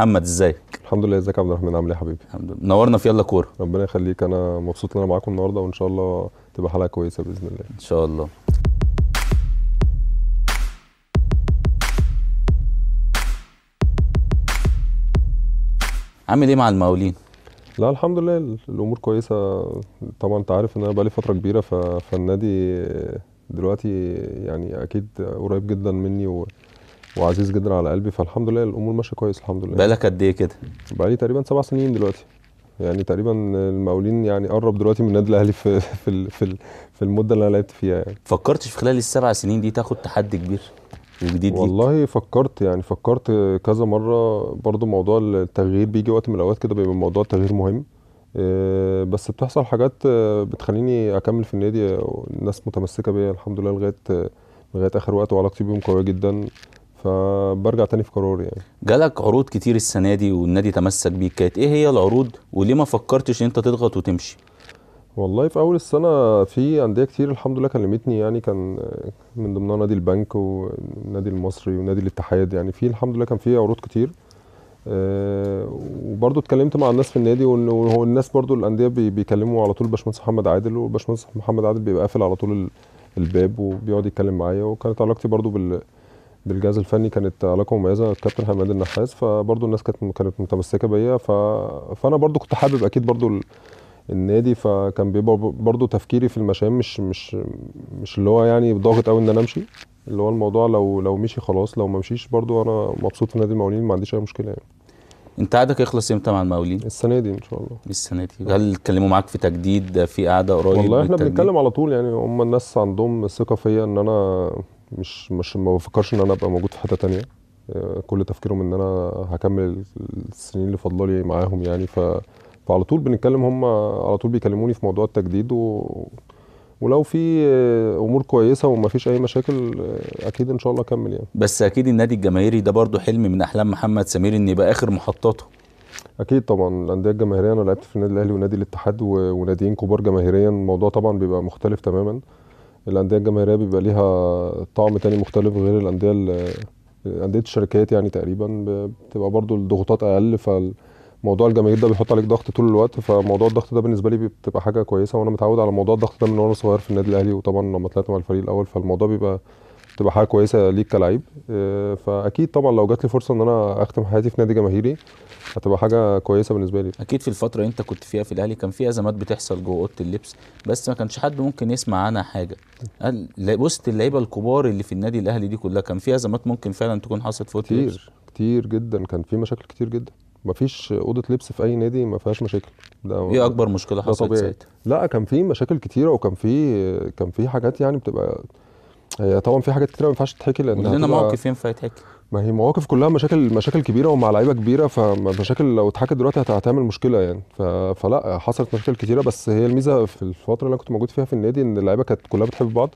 محمد ازيك الحمد لله ازيك يا عبد الرحمن عامل ايه يا حبيبي الحمد لله نورنا في يلا كوره ربنا يخليك انا مبسوط ان انا معاكم النهارده وان شاء الله تبقى حلقه كويسه باذن الله ان شاء الله عامل ايه مع المقاولين لا الحمد لله الامور كويسه طبعا انت عارف ان انا بقالي فتره كبيره ف... فالنادي دلوقتي يعني اكيد قريب جدا مني و... وعزيز جدا على قلبي فالحمد لله الامور ماشيه كويس الحمد لله بقالك قد ايه كده؟ بقالي تقريبا سبع سنين دلوقتي يعني تقريبا المقاولين يعني قرب دلوقتي من النادي الاهلي في في في, في المده اللي انا لعبت فيها يعني فكرتش في خلال السبع سنين دي تاخد تحدي كبير وجديد والله ليك. فكرت يعني فكرت كذا مره برضو موضوع التغيير بيجي وقت من الاوقات كده بيبقى موضوع التغيير مهم آه، بس بتحصل حاجات آه، بتخليني اكمل في النادي الناس آه، متمسكه بيا الحمد لله لغايه لغايه اخر وقت وعلاقتي بيهم قويه جدا فبرجع تاني في قراري يعني جالك عروض كتير السنه دي والنادي تمسك بيك كانت ايه هي العروض وليه ما فكرتش ان انت تضغط وتمشي والله في اول السنه في انديه كتير الحمد لله كلمتني يعني كان من ضمنها نادي البنك والنادي المصري ونادي الاتحاد يعني في الحمد لله كان في عروض كتير أه وبرضه اتكلمت مع الناس في النادي وانه الناس برضه الانديه بيكلموا على طول باشمهندس محمد عادل وباشمهندس محمد عادل بيبقى قافل على طول الباب وبيقعد يتكلم معايا وكانت علاقتي برضه بال بالجهاز الفني كانت علاقه مميزه الكابتن حماد النحاس فبرضه الناس كانت كانت متمسكه بيا ف... فانا برضه كنت حابب اكيد برضه النادي فكان بيبقى برضه تفكيري في المشام مش مش مش اللي هو يعني ضاغط قوي ان انا امشي اللي هو الموضوع لو لو مشي خلاص لو ما مشيش برضه انا مبسوط في نادي المقاولين ما عنديش اي مشكله يعني انت قعدك يخلص امتى مع المقاولين؟ السنه دي ان شاء الله السنه دي هل اتكلموا معاك في تجديد في قعده قريب والله احنا بنتكلم على طول يعني هم الناس عندهم ثقه فيا ان انا مش مش ما بفكرش ان انا ابقى موجود في حته تانية آه، كل تفكيرهم ان انا هكمل السنين اللي فاضله لي معاهم يعني ف فعلى طول بنتكلم هم على طول بيكلموني في موضوع التجديد و... ولو في امور كويسه وما فيش اي مشاكل آه، اكيد ان شاء الله اكمل يعني بس اكيد النادي الجماهيري ده برضو حلم من احلام محمد سمير ان يبقى اخر محطاته اكيد طبعا الانديه الجماهيريه انا لعبت في النادي الاهلي ونادي الاتحاد و... وناديين كبار جماهيريا الموضوع طبعا بيبقى مختلف تماما الانديه الجماهيريه بيبقى ليها طعم تاني مختلف غير الانديه انديه الشركات يعني تقريبا بتبقى برضو الضغوطات اقل فالموضوع الجماهير ده بيحط عليك ضغط طول الوقت فموضوع الضغط ده بالنسبه لي بتبقى حاجه كويسه وانا متعود على موضوع الضغط ده من وانا صغير في النادي الاهلي وطبعا لما طلعت مع الفريق الاول فالموضوع بيبقى تبقى حاجه كويسه ليك كلاعب آه، فاكيد طبعا لو جات لي فرصه ان انا اختم حياتي في نادي جماهيري هتبقى حاجه كويسه بالنسبه لي اكيد في الفتره انت كنت فيها في الاهلي كان في ازمات بتحصل جوه اوضه اللبس بس ما كانش حد ممكن يسمع عنها حاجه وسط اللعيبه الكبار اللي في النادي الاهلي دي كلها كان في ازمات ممكن فعلا تكون حصلت في اوضه كتير اللبس. كتير جدا كان في مشاكل كتير جدا ما فيش اوضه لبس في اي نادي ما فيهاش مشاكل ده ايه اكبر مشكله حصلت ساعتها لا كان في مشاكل كتيره وكان في كان في حاجات يعني بتبقى هي طبعا في حاجات كتير ما ينفعش تتحكي لان لنا مواقف ينفع يتحكي ما هي مواقف كلها مشاكل مشاكل كبيره ومع لعيبه كبيره فمشاكل لو اتحكت دلوقتي هتعمل مشكله يعني فلا حصلت مشاكل كتيره بس هي الميزه في الفتره اللي انا كنت موجود فيها في النادي ان اللعيبه كانت كلها بتحب بعض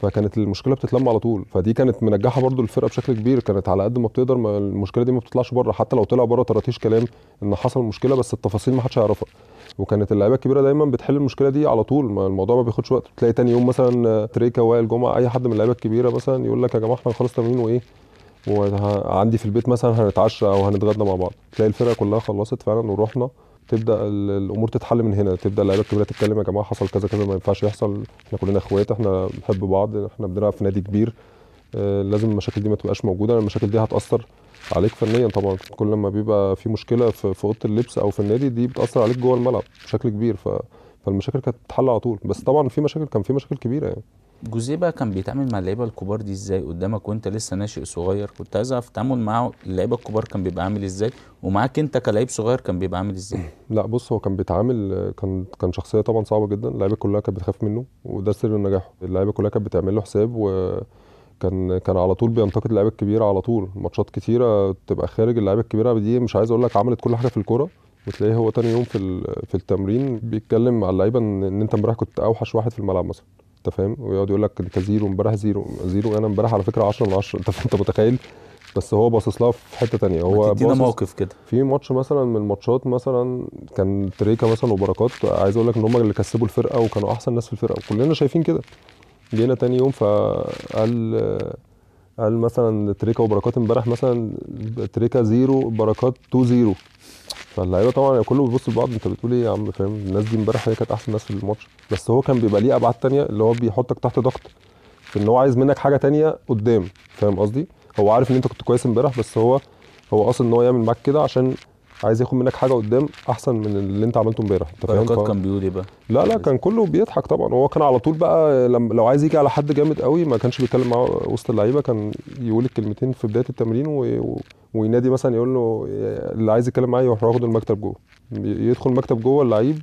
فكانت المشكله بتتلم على طول فدي كانت منجحه برضو الفرقه بشكل كبير كانت على قد ما بتقدر ما المشكله دي ما بتطلعش بره حتى لو طلع بره طراطيش كلام ان حصل مشكله بس التفاصيل ما حدش هيعرفها وكانت اللعيبه الكبيره دايما بتحل المشكله دي على طول ما الموضوع ما بياخدش وقت تلاقي تاني يوم مثلا تريكا وائل جمعه اي حد من اللعيبه الكبيره مثلا يقول لك يا جماعه احنا خلاص تمرين وايه وعندي في البيت مثلا هنتعشى او هنتغدى مع بعض تلاقي الفرقه كلها خلصت فعلا ورحنا تبدا الامور تتحل من هنا تبدا اللعيبه الكبيره تتكلم يا جماعه حصل كذا كذا ما ينفعش يحصل احنا كلنا اخوات احنا بنحب بعض احنا بنلعب في نادي كبير آه، لازم المشاكل دي ما تبقاش موجوده المشاكل دي هتاثر عليك فنيا طبعا كل لما بيبقى في مشكله في, في اوضه اللبس او في النادي دي بتاثر عليك جوه الملعب بشكل كبير ف... فالمشاكل كانت بتتحل على طول بس طبعا في مشاكل كان في مشاكل كبيره يعني جوزيه بقى كان بيتعامل مع اللعيبه الكبار دي ازاي قدامك وانت لسه ناشئ صغير كنت عايز اعرف تعامل معاه اللعيبه الكبار كان بيبقى عامل ازاي ومعاك انت كلاعب صغير كان بيبقى عامل ازاي لا بص هو كان بيتعامل كان كان شخصيه طبعا صعبه جدا اللعيبه كلها كانت بتخاف منه وده سر نجاحه اللعيبه كلها كانت بتعمل له حساب و كان كان على طول بينتقد اللعيبه الكبيره على طول ماتشات كتيره تبقى خارج اللعيبه الكبيره دي مش عايز اقول لك عملت كل حاجه في الكوره وتلاقيه هو تاني يوم في في التمرين بيتكلم مع اللعيبه ان, إن انت امبارح كنت اوحش واحد في الملعب مثلا انت فاهم ويقعد يقول لك انت زيرو امبارح زيرو زيرو انا امبارح على فكره 10 من 10 انت انت متخيل بس هو باصص لها في حته تانية هو تدينا موقف كده في ماتش مثلا من الماتشات مثلا كان تريكا مثلا وبركات عايز اقول لك ان هم اللي كسبوا الفرقه وكانوا احسن ناس في الفرقه وكلنا شايفين كده جينا تاني يوم فقال قال مثلا تريكا وبركات امبارح مثلا تريكا زيرو بركات تو زيرو فاللعيبه طبعا كله بيبص لبعض انت بتقول ايه يا عم فاهم الناس دي امبارح هي كانت احسن ناس في الماتش بس هو كان بيبقى ليه ابعاد تانية اللي هو بيحطك تحت ضغط في ان هو عايز منك حاجه تانية قدام فاهم قصدي هو عارف ان انت كنت كويس امبارح بس هو هو اصلا ان هو يعمل معاك كده عشان عايز ياخد منك حاجه قدام احسن من اللي انت عملته امبارح انت فاهم ف... كان بيقول ايه بقى لا لا كان كله بيضحك طبعا هو كان على طول بقى لم... لو عايز يجي على حد جامد قوي ما كانش بيتكلم معاه وسط اللعيبه كان يقول الكلمتين في بدايه التمرين و... و... وينادي مثلا يقول له اللي عايز يتكلم معايا يروح ياخد المكتب جوه يدخل المكتب جوه اللعيب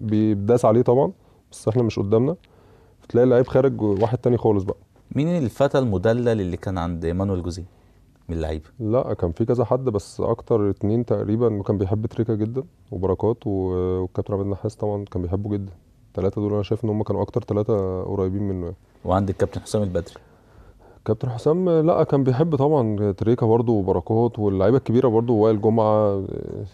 بيداس عليه طبعا بس احنا مش قدامنا تلاقي اللعيب خارج واحد تاني خالص بقى مين الفتى المدلل اللي كان عند مانويل جوزيه من اللعيبه؟ لا كان في كذا حد بس اكتر اتنين تقريبا كان بيحب تريكا جدا وبركات والكابتن عبد النحاس طبعا كان بيحبه جدا الثلاثه دول انا شايف ان هم كانوا اكتر ثلاثه قريبين منه يعني. وعند الكابتن حسام البدري كابتن حسام لا كان بيحب طبعا تريكا برضه وبركات واللعيبه الكبيره برضه وائل جمعه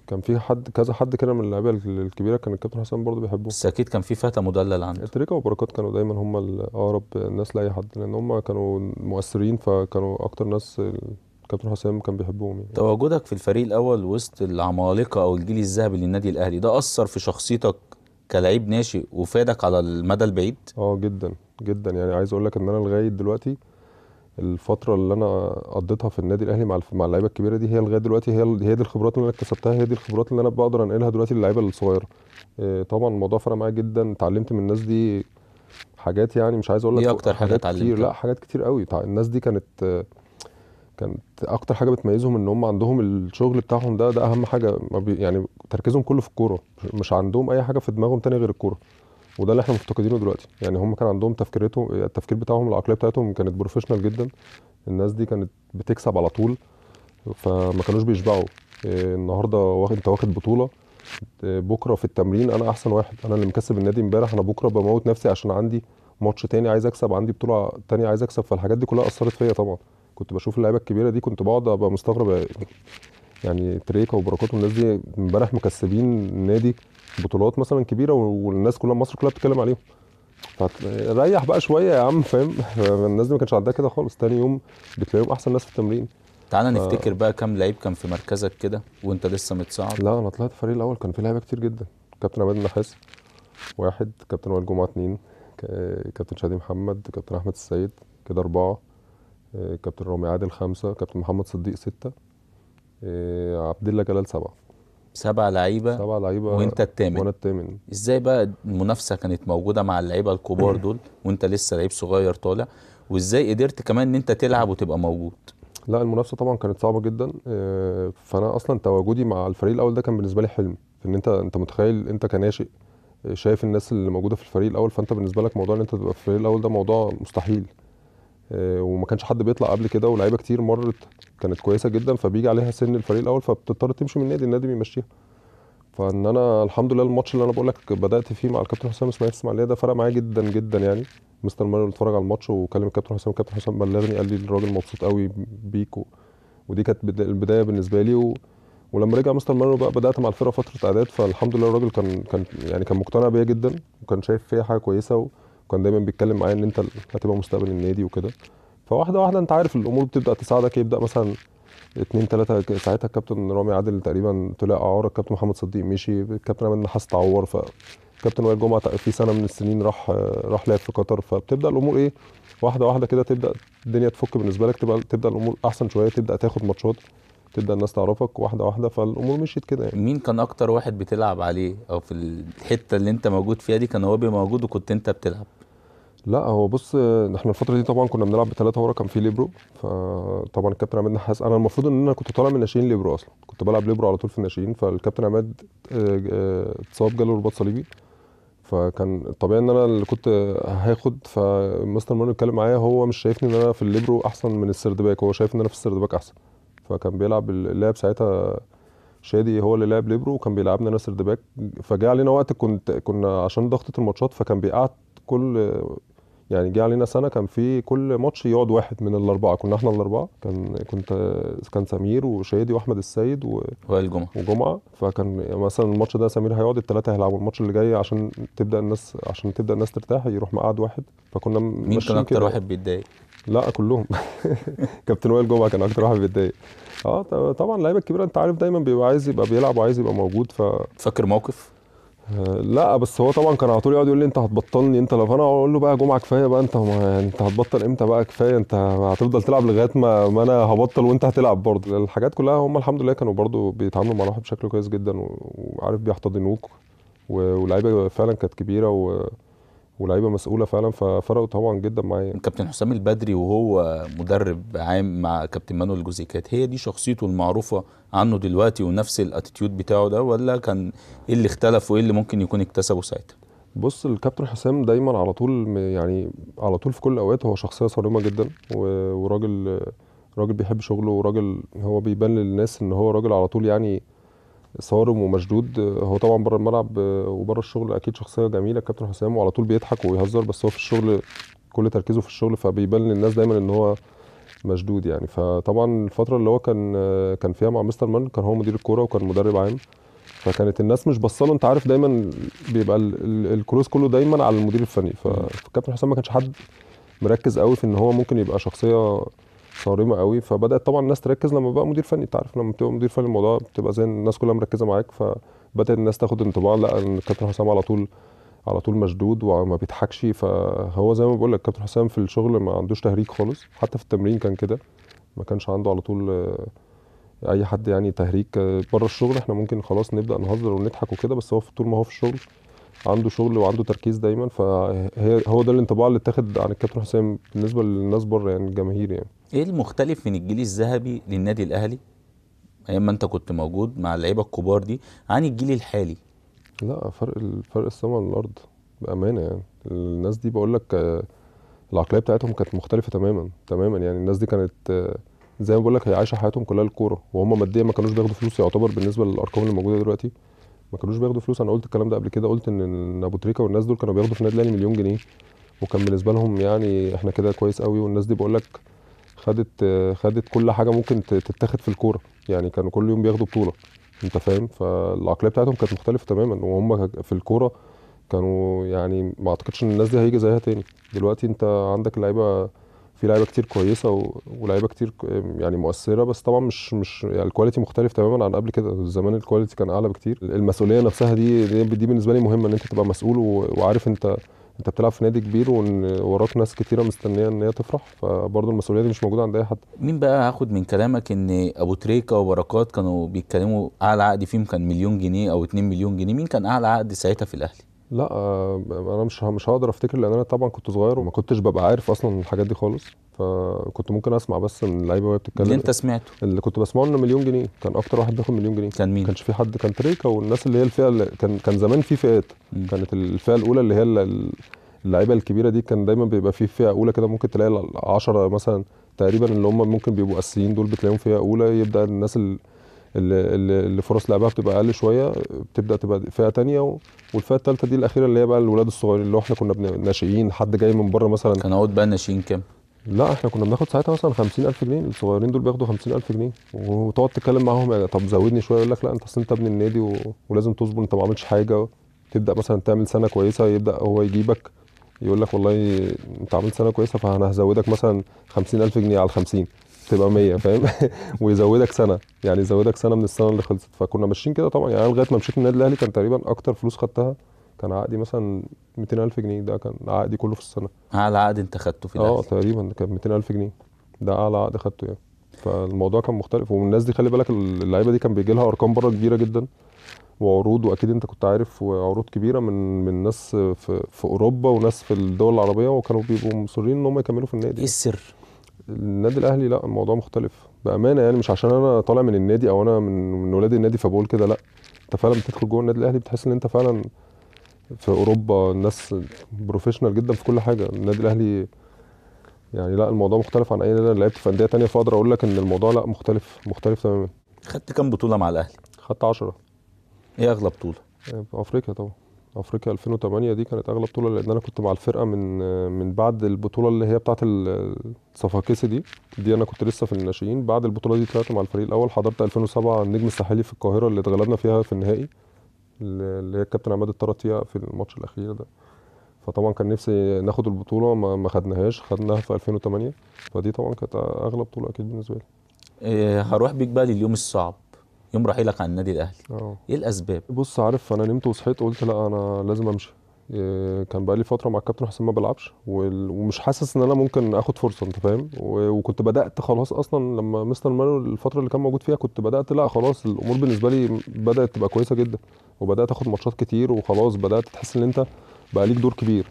كان في حد كذا حد كده من اللعيبه الكبيره كان الكابتن حسام برضه بيحبه بس اكيد كان في فتى مدلل عنده تريكا وبركات كانوا دايما هم الاقرب الناس لاي حد لان هم كانوا مؤثرين فكانوا اكتر ناس كابتن حسام كان بيحبهم يعني. تواجدك في الفريق الاول وسط العمالقه او الجيل الذهبي للنادي الاهلي ده اثر في شخصيتك كلاعب ناشئ وفادك على المدى البعيد اه جدا جدا يعني عايز اقول لك ان انا لغايه دلوقتي الفتره اللي انا قضيتها في النادي الاهلي مع مع اللعيبه الكبيره دي هي لغايه دلوقتي هي هي دي الخبرات اللي انا اكتسبتها هي دي الخبرات اللي انا بقدر انقلها دلوقتي للعيبه الصغيره آه، طبعا الموضوع فرق معايا جدا اتعلمت من الناس دي حاجات يعني مش عايز اقول لك ايه اكتر حاجات, حاجات كتير لا حاجات كتير قوي الناس دي كانت كانت اكتر حاجه بتميزهم ان هم عندهم الشغل بتاعهم ده ده اهم حاجه يعني تركيزهم كله في الكوره مش عندهم اي حاجه في دماغهم تانية غير الكوره وده اللي احنا مفتقدينه دلوقتي يعني هم كان عندهم تفكيرتهم التفكير بتاعهم العقليه بتاعتهم كانت بروفيشنال جدا الناس دي كانت بتكسب على طول فما كانوش بيشبعوا آه، النهارده واخد انت واخد بطوله آه، بكره في التمرين انا احسن واحد انا اللي مكسب النادي امبارح انا بكره بموت نفسي عشان عندي ماتش تاني عايز اكسب عندي بطوله تانية عايز اكسب فالحاجات دي كلها اثرت فيا طبعا كنت بشوف اللعيبه الكبيره دي كنت بقعد ابقى مستغرب يعني تريكا وبركات والناس دي امبارح مكسبين النادي بطولات مثلا كبيره والناس كلها مصر كلها بتتكلم عليهم فريح بقى شويه يا عم فاهم الناس دي ما كانش عندها كده خالص تاني يوم بتلاقيهم احسن ناس في التمرين تعالى ف... نفتكر بقى كام لعيب كان في مركزك كده وانت لسه متصعب لا انا طلعت الفريق الاول كان في لعيبه كتير جدا كابتن عماد النحاس واحد كابتن وائل جمعه اثنين كابتن شادي محمد كابتن احمد السيد كده اربعه آه، كابتن رامي عادل خمسه كابتن محمد صديق سته آه، عبد الله جلال سبعه سبع لعيبه سبع لعيبه وانت الثامن وانا الثامن ازاي بقى المنافسه كانت موجوده مع اللعيبه الكبار دول وانت لسه لعيب صغير طالع وازاي قدرت كمان ان انت تلعب وتبقى موجود لا المنافسه طبعا كانت صعبه جدا آه، فانا اصلا تواجدي مع الفريق الاول ده كان بالنسبه لي حلم ان انت انت متخيل انت كناشئ شايف الناس اللي موجوده في الفريق الاول فانت بالنسبه لك موضوع ان انت تبقى في الفريق الاول ده موضوع مستحيل آه، وما كانش حد بيطلع قبل كده ولاعيبه كتير مرت كانت كويسه جدا فبيجي عليها سن الفريق الاول فبتضطر تمشي من النادي النادي بيمشيها فان انا الحمد لله الماتش اللي انا بقول لك بدات فيه مع الكابتن حسام اسماعيل الاسماعيليه ده فرق معايا جدا جدا يعني مستر مانويل اتفرج على الماتش وكلم الكابتن حسام الكابتن حسام بلغني قال لي الراجل مبسوط قوي بيك ودي كانت البدايه بالنسبه لي و... ولما رجع مستر مانويل بقى بدات مع الفرقه فتره اعداد فالحمد لله الراجل كان كان يعني كان مقتنع بيا جدا وكان شايف فيا حاجه كويسه و... كان دايما بيتكلم معايا ان انت هتبقى مستقبل النادي وكده فواحده واحده انت عارف الامور بتبدا تساعدك يبدا مثلا اتنين تلاته ساعتها الكابتن رامي عادل تقريبا طلع اعاره الكابتن محمد صديق مشي الكابتن امل نحاس تعور فالكابتن وائل جمعه في سنه من السنين راح راح لعب في قطر فبتبدا الامور ايه واحده واحده كده تبدا الدنيا تفك بالنسبه لك تبقى تبدا الامور احسن شويه تبدا تاخد ماتشات تبدا الناس تعرفك واحده واحده فالامور مشيت كده يعني. مين كان اكتر واحد بتلعب عليه او في الحته اللي انت موجود فيها دي كان هو بيبقى موجود وكنت انت بتلعب لا هو بص احنا الفتره دي طبعا كنا بنلعب بثلاثه ورا كان في ليبرو فطبعا الكابتن عماد نحاس انا المفروض ان انا كنت طالع من ناشئين ليبرو اصلا كنت بلعب ليبرو على طول في الناشئين فالكابتن عماد آه، آه، اتصاب جاله رباط صليبي فكان الطبيعي ان انا اللي كنت هاخد فمستر مانو اتكلم معايا هو مش شايفني ان انا في الليبرو احسن من باك هو شايف ان انا في باك احسن فكان بيلعب اللعب ساعتها شادي هو اللي لعب ليبرو وكان بيلعبنا ناصر دباك فجاء علينا وقت كنت كنا عشان ضغطه الماتشات فكان بيقعد كل يعني جه علينا سنه كان في كل ماتش يقعد واحد من الاربعه كنا احنا الاربعه كان كنت كان سمير وشادي واحمد السيد و... وائل جمعه وجمعه فكان مثلا الماتش ده سمير هيقعد الثلاثه هيلعبوا الماتش اللي جاي عشان تبدا الناس عشان تبدا الناس ترتاح يروح مقعد واحد فكنا مين كان اكتر واحد بيتضايق؟ لا كلهم كابتن وائل جمعه كان اكتر واحد بيتضايق اه طبعا اللعيبه الكبيره انت عارف دايما بيبقى عايز يبقى بيلعب وعايز يبقى موجود ف فاكر موقف آه، لا بس هو طبعا كان على طول يقعد يقول لي انت هتبطلني انت لو انا اقول له بقى جمعه كفايه بقى انت ما انت هتبطل امتى بقى كفايه انت هتفضل تلعب لغايه ما, ما انا هبطل وانت هتلعب برضه الحاجات كلها هم الحمد لله كانوا برضه بيتعاملوا مع الواحد بشكل كويس جدا وعارف بيحتضنوك واللعيبه فعلا كانت كبيره و... ولعيبه مسؤوله فعلا ففرقوا طبعا جدا معايا كابتن حسام البدري وهو مدرب عام مع كابتن مانويل جوزيكات هي دي شخصيته المعروفه عنه دلوقتي ونفس الاتيتيود بتاعه ده ولا كان ايه اللي اختلف وايه اللي ممكن يكون اكتسبه ساعتها بص الكابتن حسام دايما على طول يعني على طول في كل الاوقات هو شخصيه صارمه جدا وراجل راجل بيحب شغله وراجل هو بيبان للناس ان هو راجل على طول يعني صارم ومشدود هو طبعا بره الملعب وبره الشغل اكيد شخصيه جميله كابتن حسام وعلى طول بيضحك ويهزر بس هو في الشغل كل تركيزه في الشغل فبيبان للناس دايما ان هو مشدود يعني فطبعا الفتره اللي هو كان كان فيها مع مستر مان كان هو مدير الكوره وكان مدرب عام فكانت الناس مش بصاله انت عارف دايما بيبقى الكروس كله دايما على المدير الفني فالكابتن حسام ما كانش حد مركز قوي في ان هو ممكن يبقى شخصيه صارمه قوي فبدات طبعا الناس تركز لما بقى مدير فني انت عارف لما بتبقى مدير فني الموضوع بتبقى زي الناس كلها مركزه معاك فبدات الناس تاخد انطباع لا ان الكابتن حسام على طول على طول مشدود وما بيضحكش فهو زي ما بقول لك كابتن حسام في الشغل ما عندوش تهريج خالص حتى في التمرين كان كده ما كانش عنده على طول آه، اي حد يعني تهريج آه، بره الشغل احنا ممكن خلاص نبدا نهزر ونضحك وكده بس هو طول ما هو في الشغل عنده شغل وعنده تركيز دايما فهو ده الانطباع اللي اتاخد عن الكابتن حسام بالنسبه للناس بره يعني الجماهير يعني ايه المختلف من الجيل الذهبي للنادي الاهلي ايام ما انت كنت موجود مع اللعيبه الكبار دي عن الجيل الحالي لا فرق الفرق السماء والارض بامانه يعني الناس دي بقول لك العقليه بتاعتهم كانت مختلفه تماما تماما يعني الناس دي كانت زي ما بقول لك هي عايشه حياتهم كلها الكوره وهم ماديا ما كانوش بياخدوا فلوس يعتبر بالنسبه للارقام اللي موجوده دلوقتي ما كانوش بياخدوا فلوس انا قلت الكلام ده قبل كده قلت ان ابو تريكه والناس دول كانوا بياخدوا في النادي الاهلي مليون جنيه وكان بالنسبه لهم يعني احنا كده كويس قوي والناس دي بقول لك خدت خدت كل حاجه ممكن تتاخد في الكوره يعني كانوا كل يوم بياخدوا بطوله انت فاهم فالعقليه بتاعتهم كانت مختلفه تماما وهم في الكوره كانوا يعني ما اعتقدش ان الناس دي هيجي زيها تاني دلوقتي انت عندك لعيبه في لعيبه كتير كويسه ولعيبه كتير يعني مؤثره بس طبعا مش مش يعني الكواليتي مختلف تماما عن قبل كده زمان الكواليتي كان اعلى بكتير المسؤوليه نفسها دي دي بالنسبه لي مهمه ان انت تبقى مسؤول وعارف انت انت بتلعب في نادي كبير وراك ناس كتيره مستنيه ان هي تفرح فبرضه المسؤوليه دي مش موجوده عند اي حد مين بقى هاخد من كلامك ان ابو تريكه وبركات كانوا بيتكلموا اعلى عقد فيهم كان مليون جنيه او 2 مليون جنيه مين كان اعلى عقد ساعتها في الاهلي لا آه، انا مش مش هقدر افتكر لان انا طبعا كنت صغير وما كنتش ببقى عارف اصلا الحاجات دي خالص فكنت ممكن اسمع بس من اللعيبه وهي بتتكلم اللي انت سمعته اللي كنت بسمعه انه مليون جنيه كان اكتر واحد بياخد مليون جنيه كان مين؟ ما كانش في حد كان تريكا والناس اللي هي الفئه اللي كان كان زمان في فئات كانت الفئه الاولى اللي هي اللعيبه الكبيره دي كان دايما بيبقى في فئه اولى كده ممكن تلاقي 10 مثلا تقريبا اللي هم ممكن بيبقوا اساسيين دول بتلاقيهم فئه اولى يبدا الناس اللي اللي فرص لعبها بتبقى اقل شويه بتبدا تبقى فئه تانية والفئه الثالثه دي الاخيره اللي هي بقى الولاد الصغيرين اللي هو احنا كنا ناشئين حد جاي من بره مثلا كان عود بقى ناشئين كام؟ لا احنا كنا بناخد ساعتها مثلا 50000 جنيه الصغيرين دول بياخدوا 50000 جنيه وتقعد تتكلم معاهم يعني طب زودني شويه يقول لك لا انت اصل انت ابن النادي و... ولازم تصبر انت ما عملتش حاجه تبدا مثلا تعمل سنه كويسه يبدا هو يجيبك يقول لك والله انت عملت سنه كويسه فانا هزودك مثلا 50000 جنيه على ال 50 تبقى 100 فاهم ويزودك سنه يعني يزودك سنه من السنه اللي خلصت فكنا ماشيين كده طبعا يعني انا لغايه ما مشيت النادي الاهلي كان تقريبا اكتر فلوس خدتها كان عقدي مثلا 200000 جنيه ده كان عقدي كله في السنه اعلى عقد انت خدته في الاهلي اه تقريبا كان 200000 جنيه ده اعلى عقد خدته يعني فالموضوع كان مختلف والناس دي خلي بالك اللعيبه دي كان بيجي لها ارقام بره كبيره جدا وعروض واكيد انت كنت عارف وعروض كبيره من من ناس في, في اوروبا وناس في الدول العربيه وكانوا بيبقوا مصرين ان هم يكملوا في النادي ايه السر؟ النادي الاهلي لا الموضوع مختلف بامانه يعني مش عشان انا طالع من النادي او انا من, من ولاد النادي فبقول كده لا انت فعلا بتدخل جوه النادي الاهلي بتحس ان انت فعلا في اوروبا الناس بروفيشنال جدا في كل حاجه النادي الاهلي يعني لا الموضوع مختلف عن اي نادي انا لعبت في انديه ثانيه فاقدر اقول لك ان الموضوع لا مختلف مختلف تماما خدت كام بطوله مع الاهلي خدت 10 ايه اغلى بطوله آه، افريقيا طبعا افريقيا 2008 دي كانت اغلى بطوله لان انا كنت مع الفرقه من من بعد البطوله اللي هي بتاعه الصفاقسي دي دي انا كنت لسه في الناشئين بعد البطوله دي طلعت مع الفريق الاول حضرت 2007 النجم الساحلي في القاهره اللي اتغلبنا فيها في النهائي اللي هي الكابتن عماد الطرطيه في الماتش الاخير ده فطبعا كان نفسي ناخد البطوله ما, ما خدناهاش خدناها في 2008 فدي طبعا كانت اغلى بطوله اكيد بالنسبه لي إيه هروح بيك بقى لليوم الصعب يوم رحيلك عن النادي الاهلي أوه. ايه الاسباب بص عارف انا نمت وصحيت قلت لا انا لازم امشي آه، كان بقى لي فتره مع الكابتن حسام ما بلعبش ومش حاسس ان انا ممكن اخد فرصه انت فاهم وكنت بدات خلاص اصلا لما مستر مانو الفتره اللي كان موجود فيها كنت بدات لا خلاص الامور بالنسبه لي بدات تبقى كويسه جدا وبدات اخد ماتشات كتير وخلاص بدات تحس ان انت بقى ليك دور كبير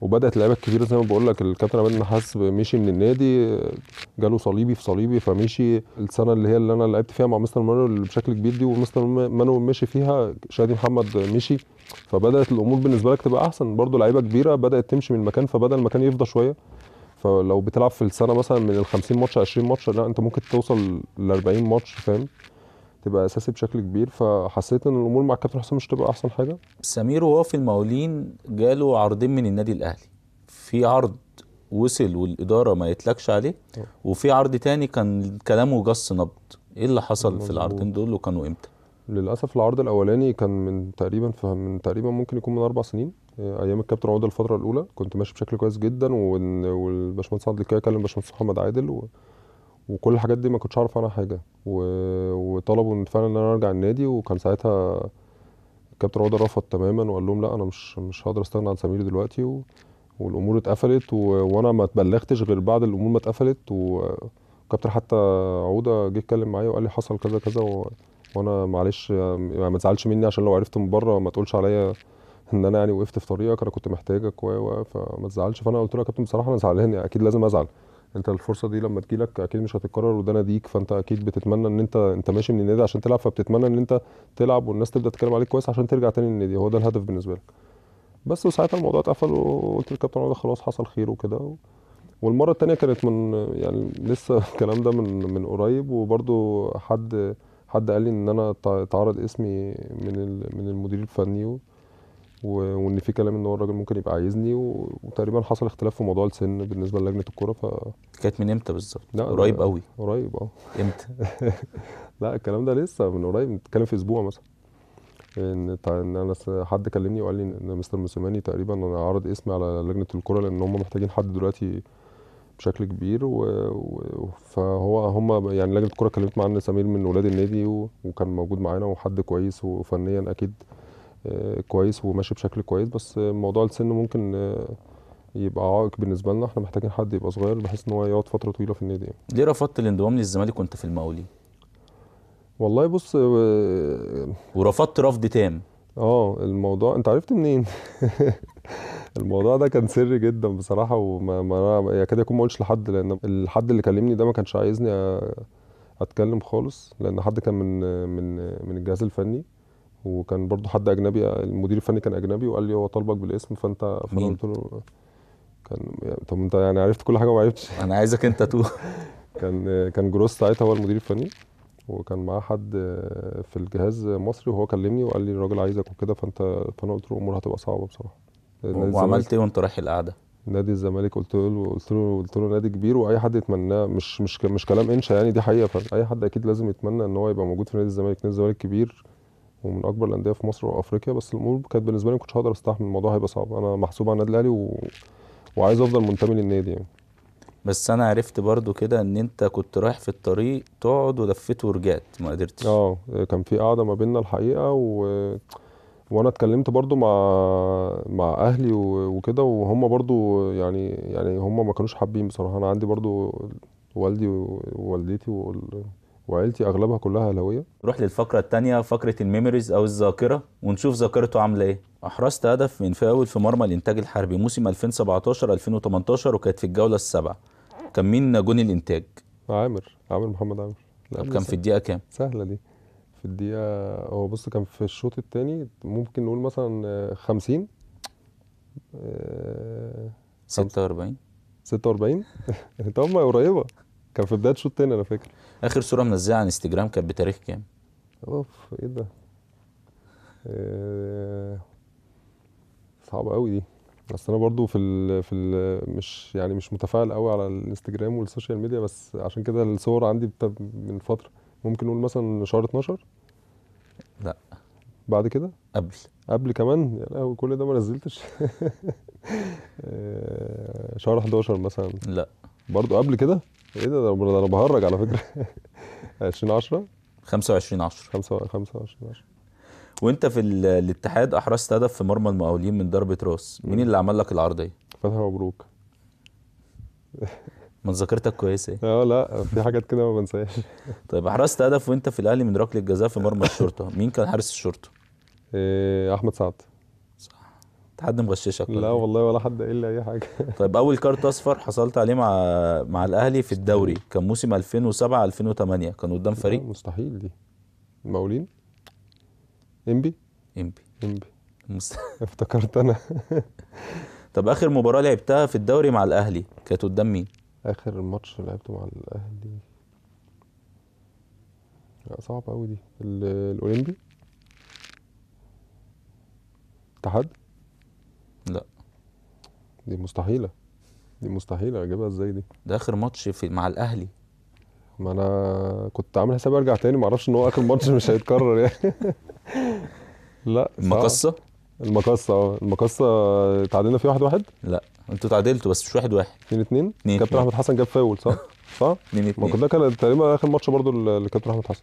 وبدات اللعيبه الكبيره زي ما بقول لك الكابتن عماد النحاس مشي من النادي جاله صليبي في صليبي فمشي السنه اللي هي اللي انا لعبت فيها مع مستر مانويل بشكل كبير دي ومستر مانويل مشي فيها شادي محمد مشي فبدات الامور بالنسبه لك تبقى احسن برده لعيبه كبيره بدات تمشي من مكان فبدا المكان يفضى شويه فلو بتلعب في السنه مثلا من ال 50 ماتش 20 ماتش لا انت ممكن توصل ل 40 ماتش فاهم تبقى اساسي بشكل كبير فحسيت ان الامور مع الكابتن حسام مش تبقى احسن حاجه سمير وهو في المقاولين جاله عرضين من النادي الاهلي في عرض وصل والاداره ما يتلكش عليه أه. وفي عرض تاني كان كلامه جص نبض ايه اللي حصل مزبوط. في العرضين دول وكانوا امتى للاسف العرض الاولاني كان من تقريبا من تقريبا ممكن يكون من اربع سنين آه، ايام الكابتن عوده الفتره الاولى كنت ماشي بشكل كويس جدا والباشمهندس عبد الكريم كلم باشمهندس محمد عادل و... وكل الحاجات دي ما كنتش اعرف عنها حاجه و... وطلبوا فعلا ان انا ارجع النادي وكان ساعتها الكابتن عوده رفض تماما وقال لهم لا انا مش مش هقدر استغنى عن سمير دلوقتي و... والامور اتقفلت و... وانا ما اتبلغتش غير بعد الامور ما اتقفلت وكابتن حتى عوده جه اتكلم معايا وقال لي حصل كذا كذا و... وانا معلش يعني ما تزعلش مني عشان لو عرفت من بره ما تقولش عليا ان انا يعني وقفت في طريقك انا كنت محتاجك و... فما تزعلش فانا قلت له يا كابتن بصراحه انا زعلان يعني اكيد لازم ازعل انت الفرصه دي لما تجيلك اكيد مش هتتكرر وده ناديك فانت اكيد بتتمنى ان انت انت ماشي من النادي عشان تلعب فبتتمنى ان انت تلعب والناس تبدا تتكلم عليك كويس عشان ترجع تاني للنادي هو ده الهدف بالنسبه لك بس وساعتها الموضوع اتقفل وقلت للكابتن عمر خلاص حصل خير وكده و... والمره الثانيه كانت من يعني لسه الكلام ده من من قريب وبرده حد حد قال لي ان انا اتعرض اسمي من من المدير الفني وان في كلام ان هو الراجل ممكن يبقى عايزني وتقريبا حصل اختلاف في موضوع السن بالنسبه للجنه الكوره ف كانت من امتى بالظبط؟ قريب قوي قريب اه امتى؟ لا الكلام ده لسه من قريب بنتكلم في اسبوع مثلا ان ان انا حد كلمني وقال لي ان مستر موسيماني تقريبا انا عرض اسمي على لجنه الكوره لان هم محتاجين حد دلوقتي بشكل كبير و... و... فهو هم يعني لجنه الكوره كلمت معانا سمير من ولاد النادي و... وكان موجود معانا وحد كويس وفنيا اكيد كويس وماشي بشكل كويس بس موضوع السن ممكن يبقى عائق بالنسبه لنا احنا محتاجين حد يبقى صغير بحيث ان هو يقعد فتره طويله في النادي يعني. ليه رفضت الانضمام للزمالك وانت في المقاولين؟ والله بص آه، ورفضت رفض تام اه الموضوع انت عرفت منين؟ الموضوع ده كان سري جدا بصراحه وما ما انا يعني يكاد يكون ما قلتش لحد لان الحد اللي كلمني ده ما كانش عايزني اتكلم خالص لان حد كان من من من الجهاز الفني وكان برضو حد اجنبي المدير الفني كان اجنبي وقال لي هو طالبك بالاسم فانت فانا قلت له كان يعني طب انت يعني عرفت كل حاجه وما عرفتش انا عايزك انت تو كان كان جروس ساعتها هو المدير الفني وكان معاه حد في الجهاز مصري وهو كلمني وقال لي الراجل عايزك وكده فانت فانا قلت له الامور هتبقى صعبه بصراحه وعملت ايه وانت رايح القعده؟ نادي الزمالك قلت له قلت له قلت له نادي كبير واي حد يتمناه مش مش مش كلام انشا يعني دي حقيقه فاي حد اكيد لازم يتمنى ان هو يبقى موجود في نادي الزمالك نادي الزمالك كبير ومن اكبر الانديه في مصر وافريقيا بس الامور كانت بالنسبه لي ما كنتش هقدر استحمل الموضوع هيبقى صعب انا محسوب على النادي الاهلي و... وعايز افضل منتمي للنادي يعني بس انا عرفت برضو كده ان انت كنت رايح في الطريق تقعد ولفيت ورجعت ما قدرتش اه كان في قعده ما بيننا الحقيقه و... وانا اتكلمت برضو مع مع اهلي و... وكده وهم برضو يعني يعني هم ما كانوش حابين بصراحه انا عندي برضو والدي ووالدتي وال... وعيلتي اغلبها كلها اهلاويه نروح للفقره الثانيه فقره الميموريز او الذاكره ونشوف ذاكرته عامله ايه احرزت هدف من فاول في مرمى الانتاج الحربي موسم 2017 2018 وكانت في الجوله السابعه كان مين جون الانتاج عامر عامر محمد عامر كان في الدقيقه كام سهله دي في الدقيقه هو بص كان في الشوط الثاني ممكن نقول مثلا 50 46 46 طب ما قريبه كان في بدايه الشوط الثاني انا فاكر اخر صوره منزلها على انستجرام كانت بتاريخ كام؟ اوف ايه ده؟ آه، صعبه قوي دي بس انا برضو في ال في ال مش يعني مش متفاعل قوي على الانستجرام والسوشيال ميديا بس عشان كده الصور عندي من فتره ممكن نقول مثلا شهر 12 لا بعد كده قبل قبل كمان يا لهوي كل ده ما نزلتش آه، شهر 11 مثلا لا برضو قبل كده ايه ده ده انا بهرج على فكره 20 10 25 10 25 10 وانت في الاتحاد احرزت هدف في مرمى المقاولين من ضربه راس مين اللي عمل لك العرضيه فتحي مبروك ما ذاكرتك كويسه إيه؟ اه لا في حاجات كده ما بنساهاش طيب احرزت هدف وانت في الاهلي من ركله جزاء في مرمى الشرطه مين كان حارس الشرطه إيه، احمد سعد حد مغششك لا إيه؟ والله ولا حد قال لي اي حاجه طيب اول كارت اصفر حصلت عليه مع مع الاهلي في الدوري كان موسم 2007 2008 كان قدام فريق مستحيل دي المقاولين امبي امبي امبي افتكرت انا طب اخر مباراه لعبتها في الدوري مع الاهلي كانت قدام مين اخر ماتش لعبته مع الاهلي لا صعب قوي دي الاولمبي اتحاد لا دي مستحيله دي مستحيله اجيبها ازاي دي ده اخر ماتش في مع الاهلي ما انا كنت عامل حساب ارجع تاني معرفش ان هو اخر ماتش مش هيتكرر يعني لا المقصه المقصه اه المقصه تعادلنا فيها واحد واحد لا انتوا تعادلتوا بس مش واحد واحد اتنين اتنين كابتن احمد حسن جاب فاول صح؟ صح؟ اتنين اتنين ما ده كان تقريبا اخر ماتش برضه لكابتن احمد حسن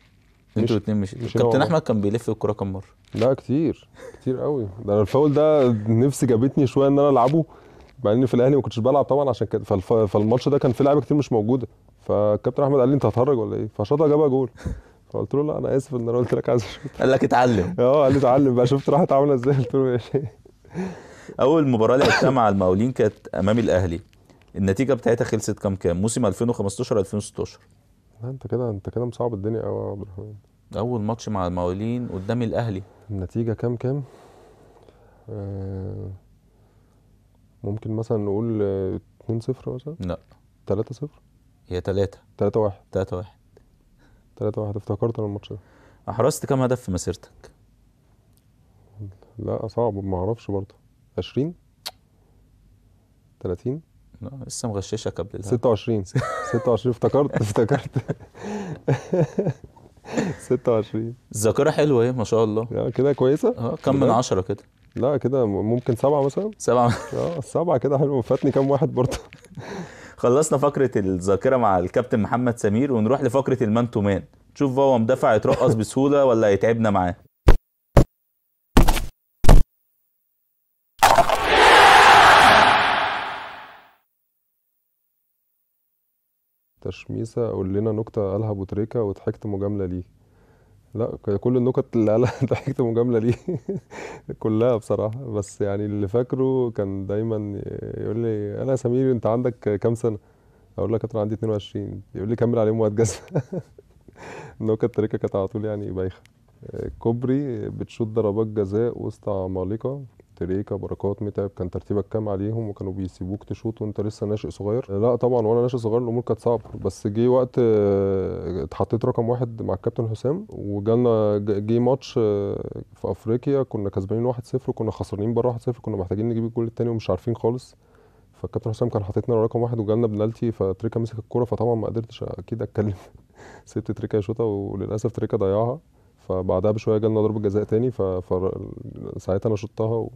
انتوا الاثنين مش, كابتن احمد كان بيلف الكوره كام مره؟ لا كتير كتير قوي ده انا الفاول ده نفسي جابتني شويه ان انا العبه مع اني في الاهلي ما كنتش بلعب طبعا عشان كده فالف... فالماتش ده كان في لعيبه كتير مش موجوده فالكابتن احمد قال لي انت هتهرج ولا ايه؟ فشاطها جابها جول فقلت له لا انا اسف ان انا قلت لك عايز اشوف قال لك اتعلم اه قال لي اتعلم بقى شفت راحت عامله ازاي قلت له ماشي اول مباراه لعبتها مع المقاولين كانت امام الاهلي النتيجه بتاعتها خلصت كام كام موسم 2015 2016 لا انت كده انت كده مصعب الدنيا قوي يا عبد الرحمن اول ماتش مع المقاولين قدام الاهلي النتيجه كام كام آه، ممكن مثلا نقول 2 0 مثلا لا 3 0 هي 3 3 1 3 1 3 1 افتكرت انا الماتش ده احرزت كام هدف في مسيرتك لا صعب ما اعرفش برضه 20 30 لسه مغششه قبل الهبل 26 26 افتكرت افتكرت 26 الذاكره حلوه ايه ما شاء الله كده كويسه اه كم من 10 كده لا كده ممكن سبعة مثلا سبعة اه سبعة كده حلو فاتني كام واحد برضه خلصنا فقرة الذاكرة مع الكابتن محمد سمير ونروح لفقرة المان تو مان تشوف هو مدافع يترقص بسهولة ولا يتعبنا معاه تشميسة قول لنا نكتة قالها أبو تريكة وضحكت مجاملة ليه لا كل النكت اللي قالها ضحكت مجاملة ليه كلها بصراحة بس يعني اللي فاكره كان دايما يقول لي أنا يا سمير أنت عندك كام سنة؟ أقول لك انا عندي 22 يقول لي كمل عليهم وقت جزمة نكت تريكة كانت على طول يعني بايخة آه، كوبري بتشوط ضربات جزاء وسط عمالقة تريكه بركات متعب كان ترتيبك كام عليهم وكانوا بيسيبوك تشوط وانت لسه ناشئ صغير لا طبعا وانا ناشئ صغير الامور كانت صعبه بس جه وقت آه، اتحطيت رقم واحد مع الكابتن حسام وجالنا جه ماتش آه، في افريقيا كنا كسبانين 1-0 وكنا خسرانين بره 1-0 كنا محتاجين نجيب الجول الثاني ومش عارفين خالص فالكابتن حسام كان حاططنا رقم واحد وجالنا بنالتي فتريكا مسك الكوره فطبعا ما قدرتش اكيد اتكلم سبت تريكا يشوطها وللاسف تريكا ضيعها فبعدها بشويه جالنا ضربه جزاء تاني فساعتها انا شطها و...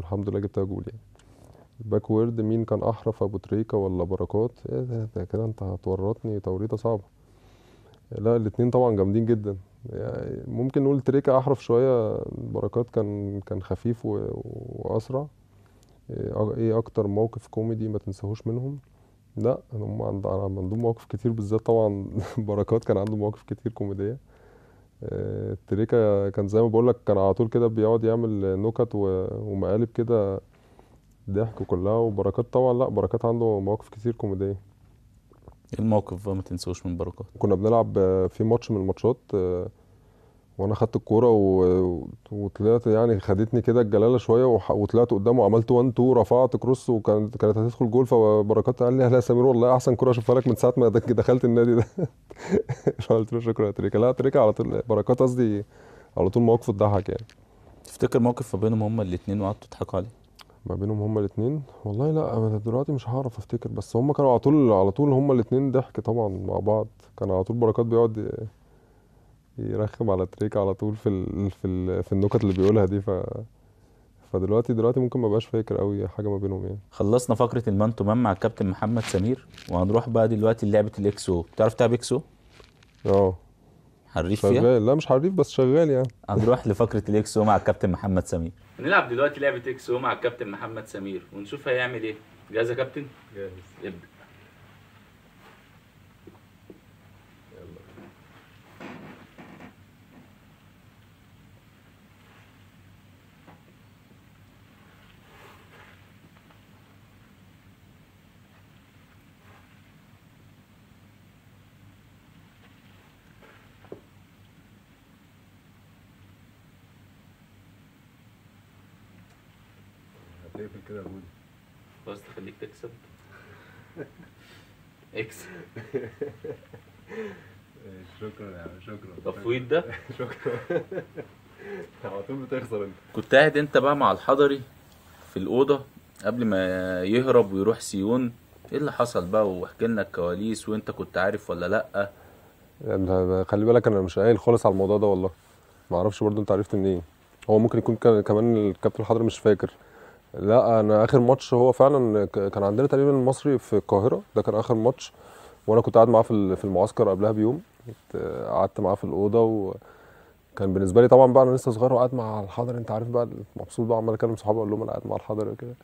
والحمد لله جبتها جول يعني وورد مين كان احرف ابو تريكه ولا بركات ايه ده كده انت هتورطني توريطه صعبه لا الاتنين طبعا جامدين جدا يعني ممكن نقول تريكه احرف شويه بركات كان كان خفيف واسرع إيه،, ايه اكتر موقف كوميدي ما تنساهوش منهم لا هم عندهم مواقف كتير بالذات طبعا بركات كان عنده مواقف كتير كوميديه آه، تريكا كان زي ما بقول لك كان على طول كده بيقعد يعمل نكت و- ومقالب كده ضحك كلها وبركات طبعا لا بركات عنده مواقف كتير كوميديه إيه الموقف ما تنسوش من بركات كنا بنلعب في ماتش من الماتشات آه، وانا خدت الكوره و... وطلعت يعني خدتني كده الجلاله شويه وح... وطلعت قدامه عملت 1 2 رفعت كروس وكانت كانت هتدخل جول فبركات قال لي اهلا يا سمير والله احسن كوره اشوفها لك من ساعه ما دخلت النادي ده فقلت له شكرا يا تريكه إيه؟ لا تريكه إيه؟ على طول بركات قصدي على طول مواقف تضحك يعني تفتكر موقف ما بينهم هما الاثنين وقعدتوا تضحكوا عليه ما بينهم هما الاثنين والله لا انا دلوقتي مش هعرف افتكر بس هما كانوا على طول على طول هما الاثنين ضحك طبعا مع بعض كان على طول بركات بيقعد يرخم على تريك على طول في ال في ال في النكت اللي بيقولها دي ف فدلوقتي دلوقتي ممكن ما بقاش فاكر قوي حاجه ما بينهم يعني خلصنا فقره المان تو مان مع الكابتن محمد سمير وهنروح بقى دلوقتي للعبه الاكسو بتعرف تلعب اكسو اه حريف شغال. فيها؟ لا مش حريف بس شغال يعني هنروح لفقره الاكسو مع الكابتن محمد سمير هنلعب دلوقتي لعبه اكسو مع الكابتن محمد سمير ونشوف هيعمل ايه جاهز يا كابتن جاهز ابدا هيقفل كده يا بس تخليك تكسب اكسب إيه، شكرا يا عم شكرا تفويض ده شكرا على طول بتخسر انت كنت قاعد انت بقى مع الحضري في الاوضه قبل ما يهرب ويروح سيون ايه اللي حصل بقى واحكي لنا الكواليس وانت كنت عارف ولا لا يعني خلي بالك انا مش قايل خالص على الموضوع ده والله ما اعرفش برضه انت عرفت منين إيه. هو ممكن يكون كمان الكابتن الحضري مش فاكر لا انا اخر ماتش هو فعلا كان عندنا تقريبا المصري في القاهره ده كان اخر ماتش وانا كنت قاعد معاه في المعسكر قبلها بيوم قعدت معاه في الاوضه وكان بالنسبه لي طبعا بقى انا لسه صغير وقاعد مع الحضر انت عارف بقى مبسوط بقى عمال اكلم صحابي اقول لهم انا قاعد مع الحضر وكده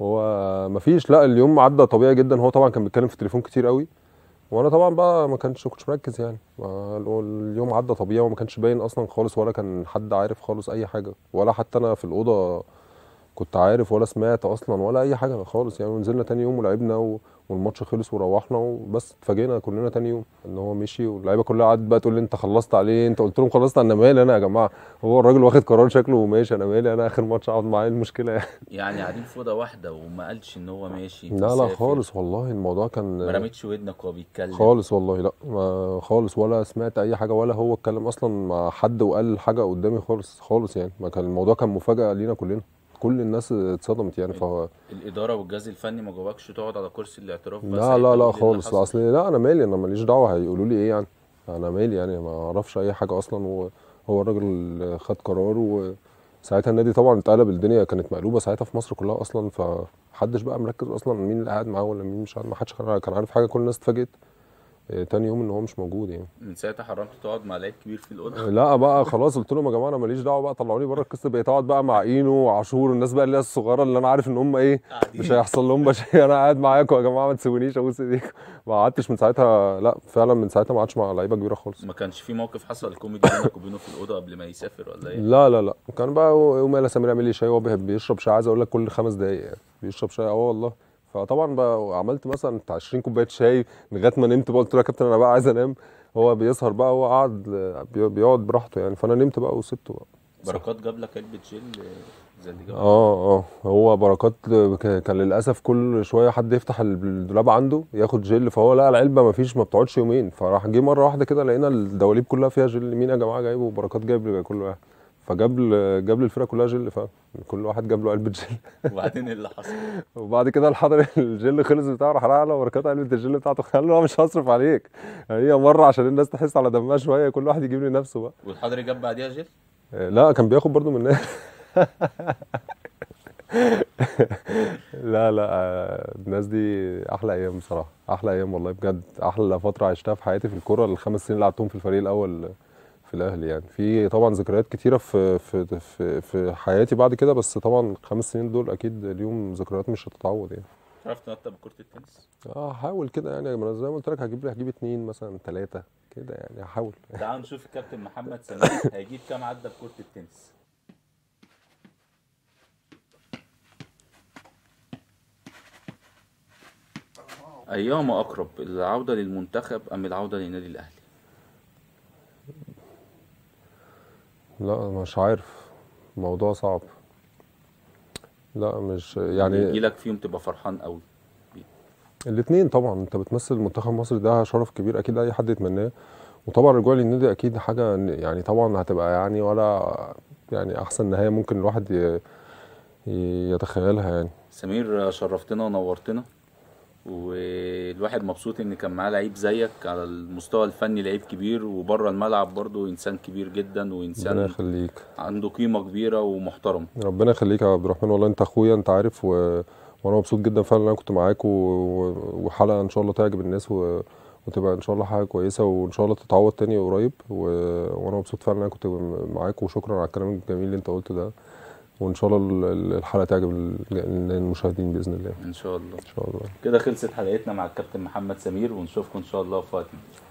هو مفيش لا اليوم عدى طبيعي جدا هو طبعا كان بيتكلم في التليفون كتير قوي وانا طبعا بقى ما كانش كنتش مركز يعني اليوم عدى طبيعي وما كانش باين اصلا خالص ولا كان حد عارف خالص اي حاجه ولا حتى انا في الاوضه كنت عارف ولا سمعت اصلا ولا اي حاجه خالص يعني ونزلنا تاني يوم ولعبنا و... والماتش خلص وروحنا وبس اتفاجئنا كلنا تاني يوم ان هو مشي واللعيبه كلها قعدت بقى تقول لي انت خلصت عليه انت قلت لهم خلصت انا مالي انا يا جماعه هو الراجل واخد قرار شكله وماشي انا مالي انا اخر ماتش اقعد معاه إيه المشكله يعني يعني قاعدين في اوضه واحده وما قالش ان هو ماشي لا لا خالص والله الموضوع كان ما رميتش ودنك وهو بيتكلم خالص والله لا ما خالص ولا سمعت اي حاجه ولا هو اتكلم اصلا مع حد وقال حاجه قدامي خالص خالص يعني ما كان الموضوع كان مفاجاه لينا كلنا كل الناس اتصدمت يعني فهو الاداره والجهاز الفني ما جواكش تقعد على كرسي الاعتراف بس لا لا لا خالص لا اصل لا انا مالي انا ماليش دعوه هيقولوا لي ايه يعني انا مالي يعني ما اعرفش اي حاجه اصلا وهو الراجل خد قرار وساعتها النادي طبعا اتقلب الدنيا كانت مقلوبه ساعتها في مصر كلها اصلا فمحدش بقى مركز اصلا مين اللي قاعد معاه ولا مين مش قاعد محدش كان عارف حاجه كل الناس اتفاجئت آه، تاني يوم ان هو مش موجود يعني من ساعتها حرمت تقعد مع لعيب كبير في الاوضه آه، لا بقى خلاص قلت لهم يا جماعه انا ماليش دعوه بقى طلعوني بره القصه بقيت اقعد بقى مع اينو وعاشور الناس بقى اللي هي الصغيره اللي انا عارف ان هم ايه مش هيحصل لهم بشيء انا قاعد معاكم يا جماعه ما تسيبونيش ابوس ايديكم ما قعدتش من ساعتها لا فعلا من ساعتها ما قعدتش مع لعيبه كبيره خالص ما كانش في موقف حصل كوميدي بينك وبينه في الاوضه قبل ما يسافر ولا ايه لا لا لا كان بقى ومالا سمير يعمل لي شاي هو بيشرب شاي عايز اقول لك كل خمس دقائق يعني بيشرب شاي اه والله فطبعا بقى عملت مثلا بتاع 20 كوبايه شاي لغايه ما نمت بقى قلت له يا كابتن انا بقى عايز انام هو بيسهر بقى هو قعد بيقعد براحته يعني فانا نمت بقى وسبته بقى بركات جاب لك علبه جيل زي اللي جاب اه اه هو بركات كان للاسف كل شويه حد يفتح الدولاب عنده ياخد جل فهو لقى العلبه ما فيش ما بتقعدش يومين فراح جه مره واحده كده لقينا الدواليب كلها فيها جل مين يا جماعه جايبه بركات جايب كل واحد فجاب جاب لي الفرقه كلها جل فكل واحد جاب له علبه جل وبعدين ايه اللي حصل؟ وبعد كده الحضر الجل خلص بتاعه راح راح له وركات علبه الجل بتاعته قال له مش هصرف عليك هي مره عشان الناس تحس على دمها شويه كل واحد يجيب لنفسه بقى والحضري جاب بعديها جل؟ آه، لا كان بياخد برضه من الناس لا لا آه، الناس دي احلى ايام بصراحه احلى ايام والله بجد احلى فتره عشتها في حياتي في الكوره الخمس سنين اللي لعبتهم في الفريق الاول في الاهلي يعني في طبعا ذكريات كتيره في في في, في حياتي بعد كده بس طبعا الخمس سنين دول اكيد اليوم ذكريات مش هتتعوض يعني تعرف تنطق بكره التنس؟ اه حاول كده يعني انا زي ما قلت لك هجيب هجيب اثنين مثلا ثلاثه كده يعني هحاول تعال نشوف الكابتن محمد سلام هيجيب كام عده بكره التنس أيام أقرب العودة للمنتخب أم العودة للنادي الأهلي؟ لا مش عارف الموضوع صعب لا مش يعني يجي لك فيهم تبقى فرحان قوي الاثنين طبعا انت بتمثل منتخب مصر ده شرف كبير اكيد اي حد يتمناه وطبعا رجوع للنادي اكيد حاجه يعني طبعا هتبقى يعني ولا يعني احسن نهايه ممكن الواحد يتخيلها يعني سمير شرفتنا ونورتنا والواحد مبسوط ان كان معاه لعيب زيك على المستوى الفني لعيب كبير وبره الملعب برضه انسان كبير جدا وانسان ربنا يخليك عنده قيمه كبيره ومحترم ربنا يخليك يا عبد الرحمن والله انت اخويا انت عارف و... وانا مبسوط جدا فعلا انا كنت معاك و... وحلقه ان شاء الله تعجب الناس و... وتبقى ان شاء الله حاجه كويسه وان شاء الله تتعوض تاني قريب و... وانا مبسوط فعلا انا كنت معاك وشكرا على الكلام الجميل اللي انت قلته ده وان شاء الله الحلقه تعجب المشاهدين باذن الله ان شاء الله ان شاء الله كده خلصت حلقتنا مع الكابتن محمد سمير ونشوفكم ان شاء الله في وقت